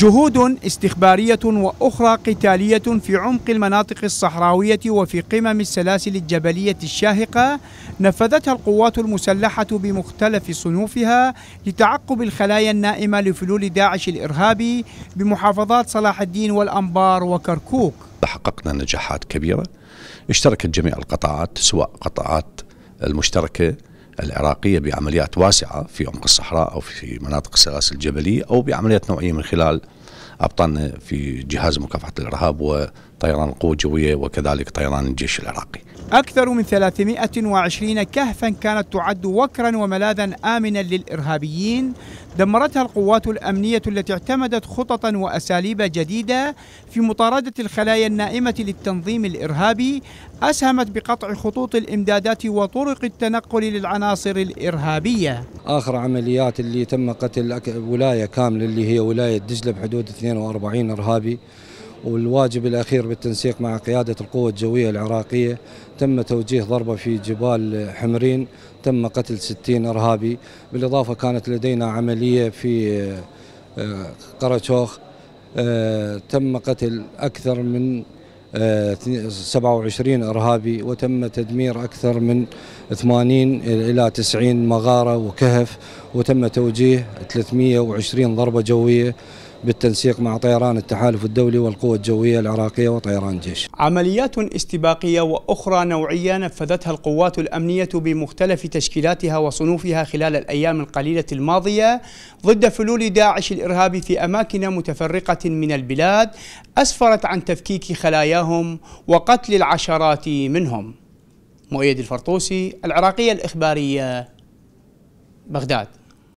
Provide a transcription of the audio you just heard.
جهود استخبارية وأخرى قتالية في عمق المناطق الصحراوية وفي قمم السلاسل الجبلية الشاهقة نفذتها القوات المسلحة بمختلف صنوفها لتعقب الخلايا النائمة لفلول داعش الإرهابي بمحافظات صلاح الدين والأنبار وكركوك حققنا نجاحات كبيرة اشتركت جميع القطاعات سواء قطاعات المشتركة العراقية بعمليات واسعة في عمق الصحراء أو في مناطق السلاسل الجبلية أو بعمليات نوعية من خلال أبطالنا في جهاز مكافحة الإرهاب وطيران القوة الجوية وكذلك طيران الجيش العراقي أكثر من 320 كهفا كانت تعد وكرا وملاذا آمنا للإرهابيين دمرتها القوات الأمنية التي اعتمدت خططا وأساليب جديدة في مطاردة الخلايا النائمة للتنظيم الإرهابي أسهمت بقطع خطوط الإمدادات وطرق التنقل للعناصر الإرهابية آخر عمليات اللي تم قتل ولاية كاملة اللي هي ولاية دجلة بحدود 42 إرهابي والواجب الأخير بالتنسيق مع قيادة القوة الجوية العراقية تم توجيه ضربة في جبال حمرين تم قتل 60 إرهابي بالإضافة كانت لدينا عملية في آه، قرشوخ آه، تم قتل أكثر من 27 آه، إرهابي وتم تدمير أكثر من 80 إلى 90 مغارة وكهف وتم توجيه 320 ضربة جوية بالتنسيق مع طيران التحالف الدولي والقوة الجوية العراقية وطيران جيش عمليات استباقية وأخرى نوعية نفذتها القوات الأمنية بمختلف تشكيلاتها وصنوفها خلال الأيام القليلة الماضية ضد فلول داعش الإرهابي في أماكن متفرقة من البلاد أسفرت عن تفكيك خلاياهم وقتل العشرات منهم مؤيد الفرطوسي العراقية الإخبارية بغداد